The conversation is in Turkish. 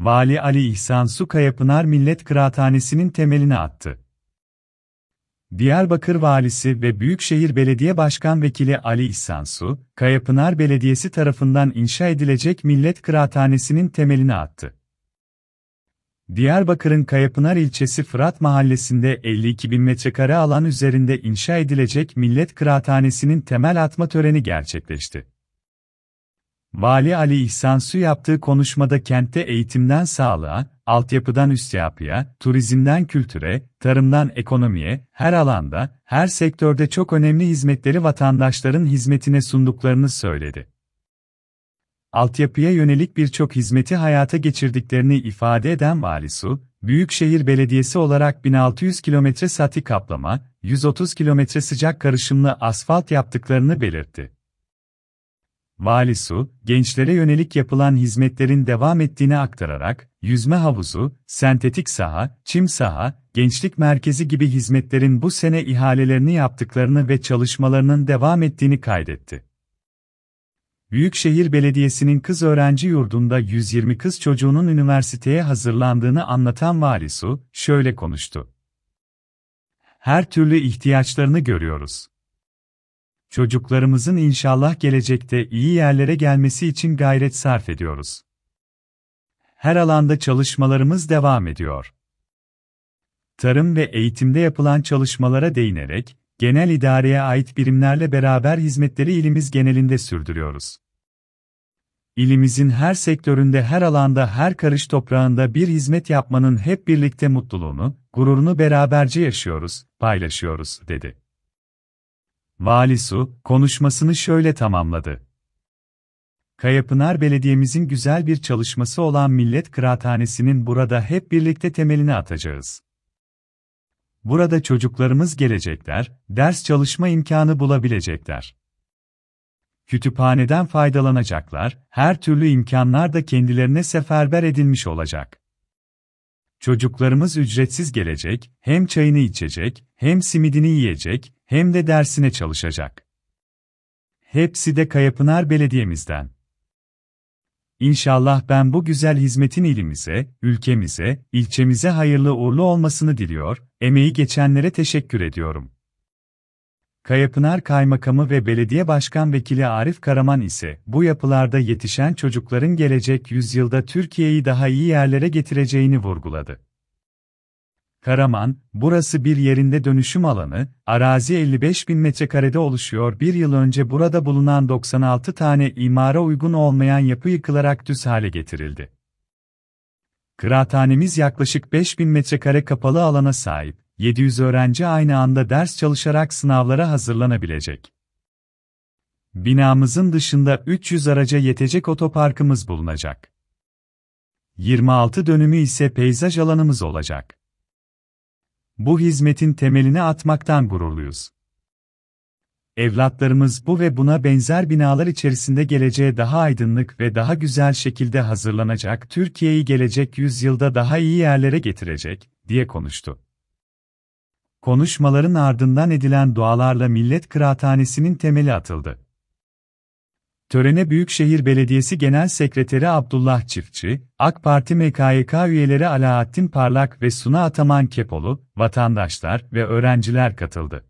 Vali Ali İhsan Su Kayapınar Millet Kıraathanesi'nin temelini attı. Diyarbakır Valisi ve Büyükşehir Belediye Başkan Vekili Ali İhsan Su, Kayapınar Belediyesi tarafından inşa edilecek Millet Kıraathanesi'nin temelini attı. Diyarbakır'ın Kayapınar ilçesi Fırat Mahallesi'nde 52 bin metrekare alan üzerinde inşa edilecek Millet Kıraathanesi'nin temel atma töreni gerçekleşti. Vali Ali İhsan Su yaptığı konuşmada kentte eğitimden sağlığa, altyapıdan üst yapıya, turizmden kültüre, tarımdan ekonomiye, her alanda, her sektörde çok önemli hizmetleri vatandaşların hizmetine sunduklarını söyledi. Altyapıya yönelik birçok hizmeti hayata geçirdiklerini ifade eden Vali Su, Büyükşehir Belediyesi olarak 1600 kilometre sati kaplama, 130 kilometre sıcak karışımlı asfalt yaptıklarını belirtti. Vali Su, gençlere yönelik yapılan hizmetlerin devam ettiğini aktararak, yüzme havuzu, sentetik saha, çim saha, gençlik merkezi gibi hizmetlerin bu sene ihalelerini yaptıklarını ve çalışmalarının devam ettiğini kaydetti. Büyükşehir Belediyesi'nin kız öğrenci yurdunda 120 kız çocuğunun üniversiteye hazırlandığını anlatan Vali Su, şöyle konuştu. Her türlü ihtiyaçlarını görüyoruz. Çocuklarımızın inşallah gelecekte iyi yerlere gelmesi için gayret sarf ediyoruz. Her alanda çalışmalarımız devam ediyor. Tarım ve eğitimde yapılan çalışmalara değinerek, genel idareye ait birimlerle beraber hizmetleri ilimiz genelinde sürdürüyoruz. İlimizin her sektöründe, her alanda, her karış toprağında bir hizmet yapmanın hep birlikte mutluluğunu, gururunu beraberce yaşıyoruz, paylaşıyoruz, dedi. Vali Su, konuşmasını şöyle tamamladı. Kayapınar Belediye'mizin güzel bir çalışması olan Millet Kıraathanesi'nin burada hep birlikte temelini atacağız. Burada çocuklarımız gelecekler, ders çalışma imkanı bulabilecekler. Kütüphaneden faydalanacaklar, her türlü imkanlar da kendilerine seferber edilmiş olacak. Çocuklarımız ücretsiz gelecek, hem çayını içecek, hem simidini yiyecek, hem de dersine çalışacak. Hepsi de Kayapınar Belediye'mizden. İnşallah ben bu güzel hizmetin ilimize, ülkemize, ilçemize hayırlı uğurlu olmasını diliyor, emeği geçenlere teşekkür ediyorum. Kayapınar Kaymakamı ve Belediye Başkan Vekili Arif Karaman ise bu yapılarda yetişen çocukların gelecek yüzyılda Türkiye'yi daha iyi yerlere getireceğini vurguladı. Karaman, burası bir yerinde dönüşüm alanı, arazi 55 bin metrekarede oluşuyor. Bir yıl önce burada bulunan 96 tane imara uygun olmayan yapı yıkılarak düz hale getirildi. Kıraathanemiz yaklaşık 5000 metrekare kapalı alana sahip. 700 öğrenci aynı anda ders çalışarak sınavlara hazırlanabilecek. Binamızın dışında 300 araca yetecek otoparkımız bulunacak. 26 dönümü ise peyzaj alanımız olacak. Bu hizmetin temelini atmaktan gururluyuz. Evlatlarımız bu ve buna benzer binalar içerisinde geleceğe daha aydınlık ve daha güzel şekilde hazırlanacak, Türkiye'yi gelecek yüzyılda daha iyi yerlere getirecek, diye konuştu. Konuşmaların ardından edilen dualarla Millet Kıraathanesi'nin temeli atıldı. Törene Büyükşehir Belediyesi Genel Sekreteri Abdullah Çiftçi, AK Parti MKYK üyeleri Alaaddin Parlak ve Suna Ataman Kepolu, vatandaşlar ve öğrenciler katıldı.